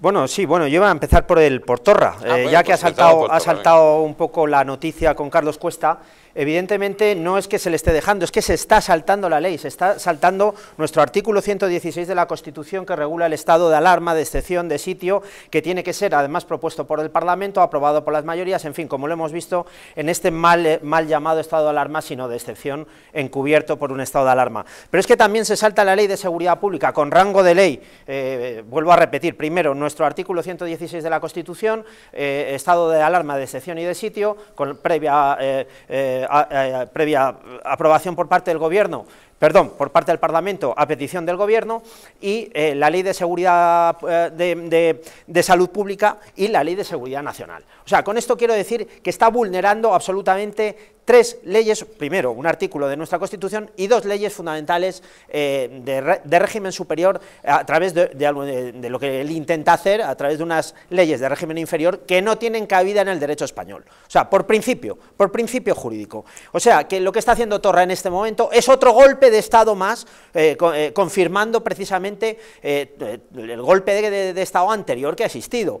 Bueno, sí, bueno, yo iba a empezar por el Portorra, ah, eh, ya pues que ha saltado, ha saltado un poco la noticia con Carlos Cuesta, evidentemente no es que se le esté dejando, es que se está saltando la ley, se está saltando nuestro artículo 116 de la Constitución que regula el estado de alarma, de excepción, de sitio, que tiene que ser además propuesto por el Parlamento, aprobado por las mayorías, en fin, como lo hemos visto en este mal, eh, mal llamado estado de alarma, sino de excepción encubierto por un estado de alarma. Pero es que también se salta la ley de seguridad pública con rango de ley, eh, eh, vuelvo a repetir, primero nuestro artículo 116 de la Constitución, estado de alarma, de excepción y de sitio, con previa... Eh, eh, previa aprobación por parte del Gobierno perdón, por parte del Parlamento a petición del Gobierno y eh, la Ley de Seguridad eh, de, Salud Pública y la Ley de Seguridad Nacional. O sea, con esto quiero decir que está vulnerando absolutamente tres leyes, primero un artículo de nuestra Constitución y dos leyes fundamentales eh, de, régimen superior a través de, de lo que él intenta hacer, a través de unas leyes de régimen inferior que no tienen cabida en el derecho español. O sea, por principio, por principio jurídico. O sea, que lo que está haciendo Torra en este momento es otro golpe de Estado más, eh, eh, confirmando precisamente eh, el golpe de Estado anterior que ha existido.